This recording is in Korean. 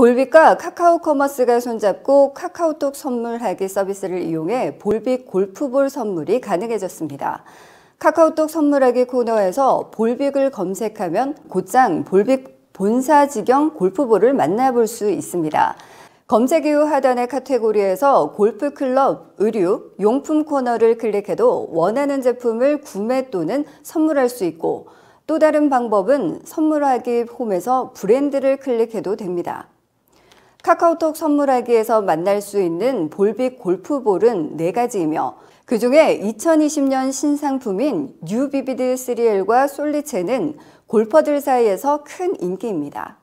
볼빅과 카카오 커머스가 손잡고 카카오톡 선물하기 서비스를 이용해 볼빅 골프볼 선물이 가능해졌습니다. 카카오톡 선물하기 코너에서 볼빅을 검색하면 곧장 볼빅 본사 직영 골프볼을 만나볼 수 있습니다. 검색 이후 하단의 카테고리에서 골프 클럽, 의류, 용품 코너를 클릭해도 원하는 제품을 구매 또는 선물할 수 있고 또 다른 방법은 선물하기 홈에서 브랜드를 클릭해도 됩니다. 카카오톡 선물하기에서 만날 수 있는 볼빅 골프볼은 4가지이며 그중에 2020년 신상품인 뉴비비드 3L과 솔리체는 골퍼들 사이에서 큰 인기입니다.